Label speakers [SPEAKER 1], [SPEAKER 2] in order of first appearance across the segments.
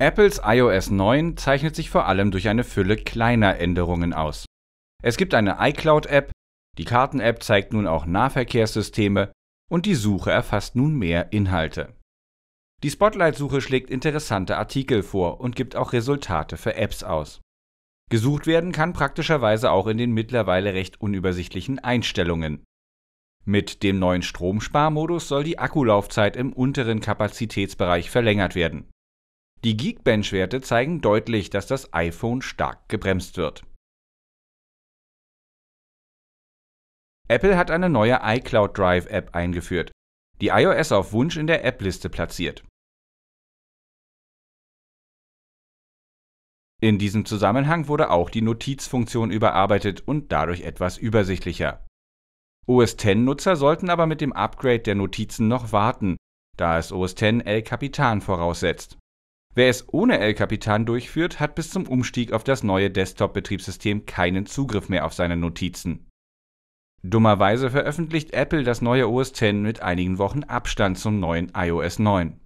[SPEAKER 1] Apples iOS 9 zeichnet sich vor allem durch eine Fülle kleiner Änderungen aus. Es gibt eine iCloud-App, die Karten-App zeigt nun auch Nahverkehrssysteme und die Suche erfasst nun mehr Inhalte. Die Spotlight-Suche schlägt interessante Artikel vor und gibt auch Resultate für Apps aus. Gesucht werden kann praktischerweise auch in den mittlerweile recht unübersichtlichen Einstellungen. Mit dem neuen Stromsparmodus soll die Akkulaufzeit im unteren Kapazitätsbereich verlängert werden. Die Geekbench-Werte zeigen deutlich, dass das iPhone stark gebremst wird. Apple hat eine neue iCloud Drive App eingeführt, die iOS auf Wunsch in der App-Liste platziert. In diesem Zusammenhang wurde auch die Notizfunktion überarbeitet und dadurch etwas übersichtlicher. OS X-Nutzer sollten aber mit dem Upgrade der Notizen noch warten, da es OS X El Capitan voraussetzt. Wer es ohne El Capitan durchführt, hat bis zum Umstieg auf das neue Desktop-Betriebssystem keinen Zugriff mehr auf seine Notizen. Dummerweise veröffentlicht Apple das neue OS X mit einigen Wochen Abstand zum neuen iOS 9.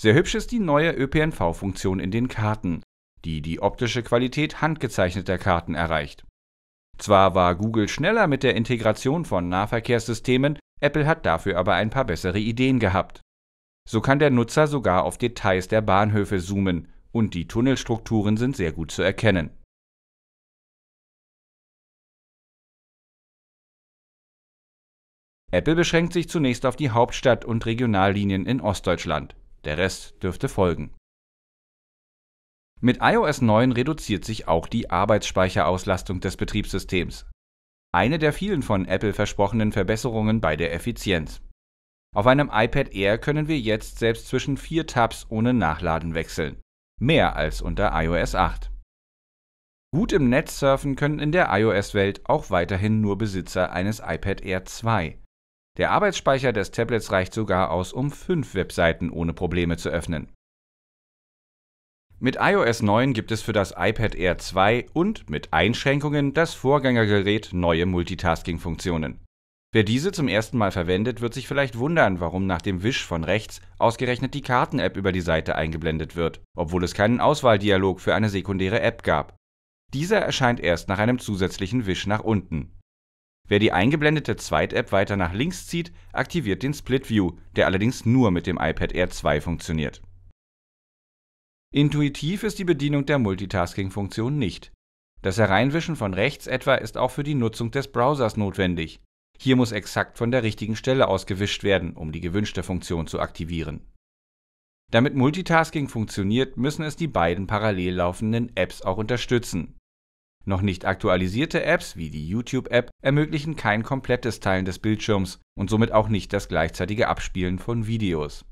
[SPEAKER 1] Sehr hübsch ist die neue ÖPNV-Funktion in den Karten, die die optische Qualität handgezeichneter Karten erreicht. Zwar war Google schneller mit der Integration von Nahverkehrssystemen, Apple hat dafür aber ein paar bessere Ideen gehabt. So kann der Nutzer sogar auf Details der Bahnhöfe zoomen und die Tunnelstrukturen sind sehr gut zu erkennen. Apple beschränkt sich zunächst auf die Hauptstadt und Regionallinien in Ostdeutschland. Der Rest dürfte folgen. Mit iOS 9 reduziert sich auch die Arbeitsspeicherauslastung des Betriebssystems. Eine der vielen von Apple versprochenen Verbesserungen bei der Effizienz. Auf einem iPad Air können wir jetzt selbst zwischen vier Tabs ohne Nachladen wechseln. Mehr als unter iOS 8. Gut im Netz surfen können in der iOS-Welt auch weiterhin nur Besitzer eines iPad Air 2. Der Arbeitsspeicher des Tablets reicht sogar aus, um fünf Webseiten ohne Probleme zu öffnen. Mit iOS 9 gibt es für das iPad Air 2 und mit Einschränkungen das Vorgängergerät neue Multitasking-Funktionen. Wer diese zum ersten Mal verwendet, wird sich vielleicht wundern, warum nach dem Wisch von rechts ausgerechnet die Karten-App über die Seite eingeblendet wird, obwohl es keinen Auswahldialog für eine sekundäre App gab. Dieser erscheint erst nach einem zusätzlichen Wisch nach unten. Wer die eingeblendete Zweit-App weiter nach links zieht, aktiviert den Split View, der allerdings nur mit dem iPad Air 2 funktioniert. Intuitiv ist die Bedienung der Multitasking-Funktion nicht. Das Hereinwischen von rechts etwa ist auch für die Nutzung des Browsers notwendig. Hier muss exakt von der richtigen Stelle ausgewischt werden, um die gewünschte Funktion zu aktivieren. Damit Multitasking funktioniert, müssen es die beiden parallel laufenden Apps auch unterstützen. Noch nicht aktualisierte Apps wie die YouTube-App ermöglichen kein komplettes Teilen des Bildschirms und somit auch nicht das gleichzeitige Abspielen von Videos.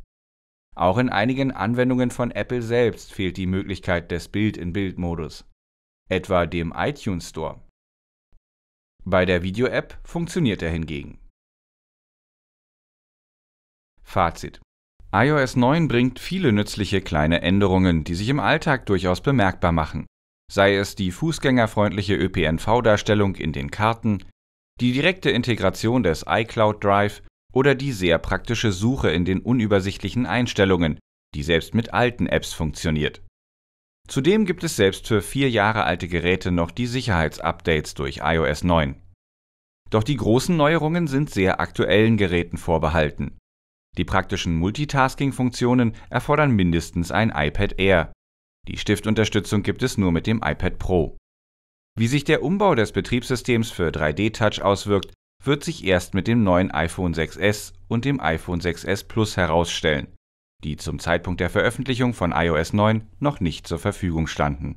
[SPEAKER 1] Auch in einigen Anwendungen von Apple selbst fehlt die Möglichkeit des Bild-in-Bild-Modus, etwa dem iTunes Store. Bei der Video-App funktioniert er hingegen. Fazit. iOS 9 bringt viele nützliche kleine Änderungen, die sich im Alltag durchaus bemerkbar machen. Sei es die fußgängerfreundliche ÖPNV-Darstellung in den Karten, die direkte Integration des iCloud Drive oder die sehr praktische Suche in den unübersichtlichen Einstellungen, die selbst mit alten Apps funktioniert. Zudem gibt es selbst für vier Jahre alte Geräte noch die Sicherheitsupdates durch iOS 9. Doch die großen Neuerungen sind sehr aktuellen Geräten vorbehalten. Die praktischen Multitasking-Funktionen erfordern mindestens ein iPad Air. Die Stiftunterstützung gibt es nur mit dem iPad Pro. Wie sich der Umbau des Betriebssystems für 3D-Touch auswirkt, wird sich erst mit dem neuen iPhone 6s und dem iPhone 6s Plus herausstellen die zum Zeitpunkt der Veröffentlichung von iOS 9 noch nicht zur Verfügung standen